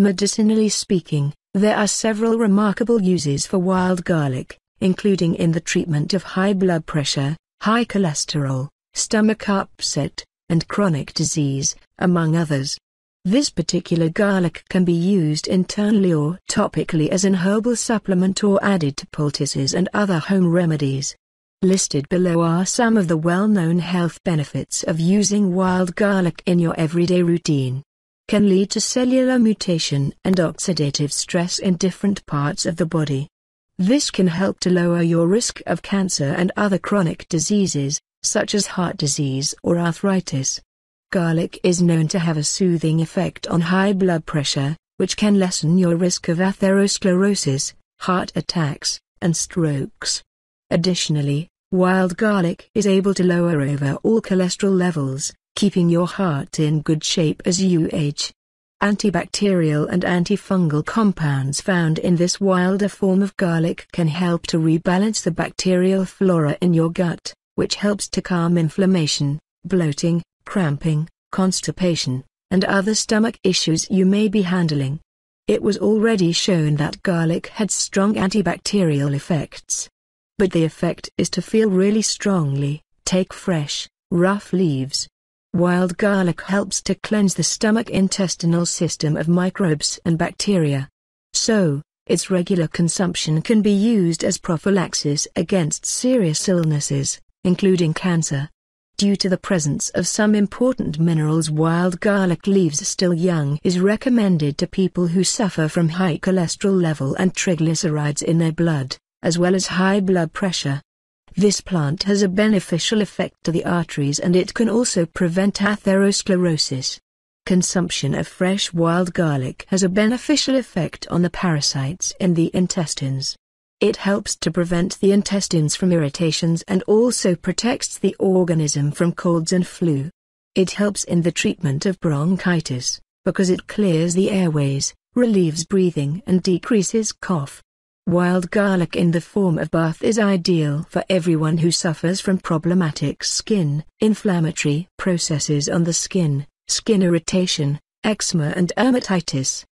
Medicinally speaking, there are several remarkable uses for wild garlic, including in the treatment of high blood pressure, high cholesterol, stomach upset, and chronic disease, among others. This particular garlic can be used internally or topically as an herbal supplement or added to poultices and other home remedies. Listed below are some of the well-known health benefits of using wild garlic in your everyday routine can lead to cellular mutation and oxidative stress in different parts of the body. This can help to lower your risk of cancer and other chronic diseases, such as heart disease or arthritis. Garlic is known to have a soothing effect on high blood pressure, which can lessen your risk of atherosclerosis, heart attacks, and strokes. Additionally, wild garlic is able to lower overall cholesterol levels, keeping your heart in good shape as you age. Antibacterial and antifungal compounds found in this wilder form of garlic can help to rebalance the bacterial flora in your gut, which helps to calm inflammation, bloating, cramping, constipation, and other stomach issues you may be handling. It was already shown that garlic had strong antibacterial effects. But the effect is to feel really strongly, take fresh, rough leaves, Wild garlic helps to cleanse the stomach intestinal system of microbes and bacteria. So, its regular consumption can be used as prophylaxis against serious illnesses, including cancer. Due to the presence of some important minerals wild garlic leaves still young is recommended to people who suffer from high cholesterol level and triglycerides in their blood, as well as high blood pressure. This plant has a beneficial effect to the arteries and it can also prevent atherosclerosis. Consumption of fresh wild garlic has a beneficial effect on the parasites in the intestines. It helps to prevent the intestines from irritations and also protects the organism from colds and flu. It helps in the treatment of bronchitis, because it clears the airways, relieves breathing and decreases cough. Wild garlic in the form of bath is ideal for everyone who suffers from problematic skin, inflammatory processes on the skin, skin irritation, eczema and dermatitis.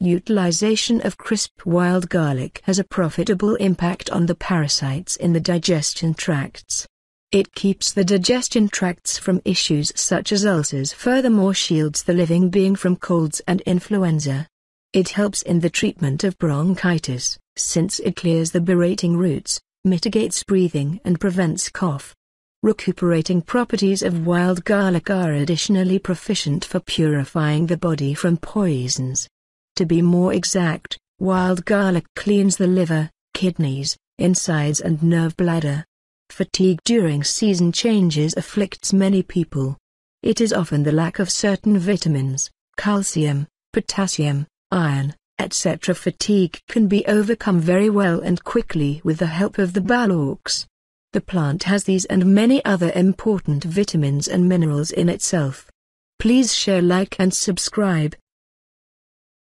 Utilization of crisp wild garlic has a profitable impact on the parasites in the digestion tracts. It keeps the digestion tracts from issues such as ulcers furthermore shields the living being from colds and influenza. It helps in the treatment of bronchitis, since it clears the berating roots, mitigates breathing and prevents cough. Recuperating properties of wild garlic are additionally proficient for purifying the body from poisons. To be more exact, wild garlic cleans the liver, kidneys, insides and nerve bladder. Fatigue during season changes afflicts many people. It is often the lack of certain vitamins, calcium, potassium, iron, etc. Fatigue can be overcome very well and quickly with the help of the Balox. The plant has these and many other important vitamins and minerals in itself. Please share like and subscribe.